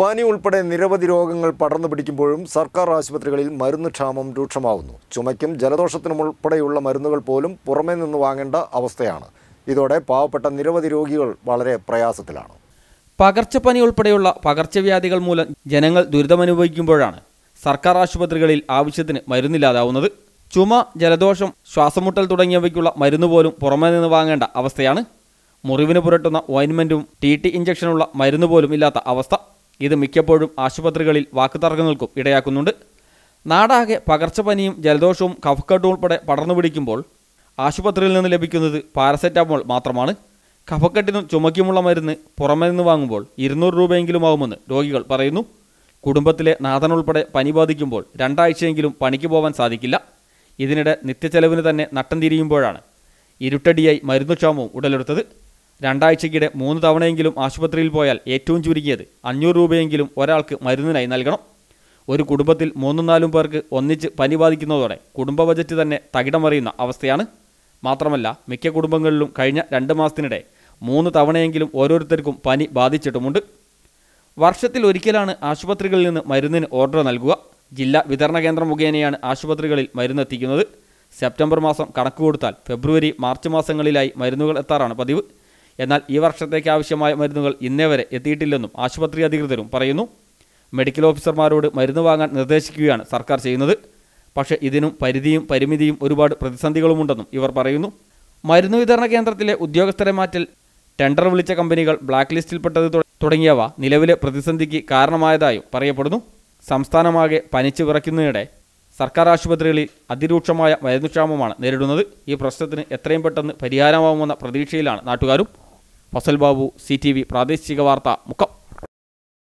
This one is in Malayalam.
പനി ഉൾപ്പെടെ നിരവധി രോഗങ്ങൾ പടർന്നു പിടിക്കുമ്പോഴും സർക്കാർ ആശുപത്രികളിൽ മരുന്ന് ക്ഷാമം രൂക്ഷമാവുന്നു ചുമയ്ക്കും ജലദോഷത്തിനും ഉൾപ്പെടെയുള്ള മരുന്നുകൾ പോലും പുറമേ നിന്ന് വാങ്ങേണ്ട അവസ്ഥയാണ് ഇതോടെ പാവപ്പെട്ട നിരവധി രോഗികൾ വളരെ പ്രയാസത്തിലാണ് പകർച്ചപ്പനി ഉൾപ്പെടെയുള്ള പകർച്ചവ്യാധികൾ മൂലം ജനങ്ങൾ ദുരിതമനുഭവിക്കുമ്പോഴാണ് സർക്കാർ ആശുപത്രികളിൽ ആവശ്യത്തിന് മരുന്നില്ലാതാവുന്നത് ചുമ ജലദോഷം ശ്വാസമുട്ടൽ തുടങ്ങിയവയ്ക്കുള്ള മരുന്ന് പോലും പുറമേ നിന്ന് വാങ്ങേണ്ട അവസ്ഥയാണ് മുറിവിന് പുരട്ടുന്ന ഓയിൻമെൻറ്റും ടി ടി ഇഞ്ചക്ഷനുള്ള മരുന്ന് പോലും ഇല്ലാത്ത അവസ്ഥ ഇത് മിക്കപ്പോഴും ആശുപത്രികളിൽ വാക്കുതർക്കങ്ങൾക്കും ഇടയാക്കുന്നുണ്ട് നാടാകെ പകർച്ചപ്പനിയും ജലദോഷവും കഫക്കെട്ടും ഉൾപ്പെടെ പടർന്നു പിടിക്കുമ്പോൾ ആശുപത്രിയിൽ നിന്ന് ലഭിക്കുന്നത് പാരസെറ്റാമോൾ മാത്രമാണ് കഫക്കെട്ടിനും ചുമയ്ക്കുമുള്ള മരുന്ന് പുറമെ നിന്ന് വാങ്ങുമ്പോൾ ഇരുന്നൂറ് രൂപയെങ്കിലും ആവുമെന്ന് രോഗികൾ പറയുന്നു കുടുംബത്തിലെ നാഥനുൾപ്പെടെ പനി ബാധിക്കുമ്പോൾ രണ്ടാഴ്ചയെങ്കിലും പണിക്ക് പോകാൻ സാധിക്കില്ല ഇതിനിടെ നിത്യച്ചെലവിന് തന്നെ നട്ടം തിരിയുമ്പോഴാണ് ഇരുട്ടടിയായി മരുന്നുക്ഷാമവും ഉടലെടുത്തത് രണ്ടാഴ്ചയ്ക്കിടെ മൂന്ന് തവണയെങ്കിലും ആശുപത്രിയിൽ പോയാൽ ഏറ്റവും ചുരുങ്ങിയത് അഞ്ഞൂറ് രൂപയെങ്കിലും ഒരാൾക്ക് മരുന്നിനായി നൽകണം ഒരു കുടുംബത്തിൽ മൂന്നും നാലും പേർക്ക് ഒന്നിച്ച് പനി ബാധിക്കുന്നതോടെ കുടുംബ ബജറ്റ് തന്നെ തകിടമറിയുന്ന അവസ്ഥയാണ് മാത്രമല്ല മിക്ക കുടുംബങ്ങളിലും കഴിഞ്ഞ രണ്ട് മാസത്തിനിടെ മൂന്ന് തവണയെങ്കിലും ഓരോരുത്തർക്കും പനി ബാധിച്ചിട്ടുമുണ്ട് വർഷത്തിൽ ഒരിക്കലാണ് ആശുപത്രികളിൽ നിന്ന് മരുന്നിന് ഓർഡർ നൽകുക ജില്ലാ വിതരണ കേന്ദ്രം മുഖേനയാണ് ആശുപത്രികളിൽ മരുന്നെത്തിക്കുന്നത് സെപ്റ്റംബർ മാസം കണക്ക് കൊടുത്താൽ ഫെബ്രുവരി മാർച്ച് മാസങ്ങളിലായി മരുന്നുകൾ എത്താറാണ് പതിവ് എന്നാൽ ഈ വർഷത്തേക്ക് ആവശ്യമായ മരുന്നുകൾ ഇന്നേ വരെ എത്തിയിട്ടില്ലെന്നും ആശുപത്രി അധികൃതരും പറയുന്നു മെഡിക്കൽ ഓഫീസർമാരോട് മരുന്ന് വാങ്ങാൻ നിർദ്ദേശിക്കുകയാണ് സർക്കാർ ചെയ്യുന്നത് പക്ഷേ ഇതിനും പരിധിയും പരിമിതിയും ഒരുപാട് പ്രതിസന്ധികളുമുണ്ടെന്നും ഇവർ പറയുന്നു മരുന്ന് വിതരണ കേന്ദ്രത്തിലെ ഉദ്യോഗസ്ഥരെ മാറ്റൽ ടെൻഡർ വിളിച്ച കമ്പനികൾ ബ്ലാക്ക് ലിസ്റ്റിൽപ്പെട്ടത് തുടങ്ങിയവ നിലവിലെ പ്രതിസന്ധിക്ക് കാരണമായതായും പറയപ്പെടുന്നു സംസ്ഥാനമാകെ പനിച്ചു വിറയ്ക്കുന്നതിനിടെ സർക്കാർ ആശുപത്രികളിൽ അതിരൂക്ഷമായ മരുന്നുക്ഷാമമാണ് നേരിടുന്നത് ഈ പ്രശ്നത്തിന് എത്രയും പെട്ടെന്ന് പരിഹാരമാവുമെന്ന പ്രതീക്ഷയിലാണ് നാട്ടുകാരും పసల్బాబు సిటీవీ ప్రాదేశిక వార్త ముఖం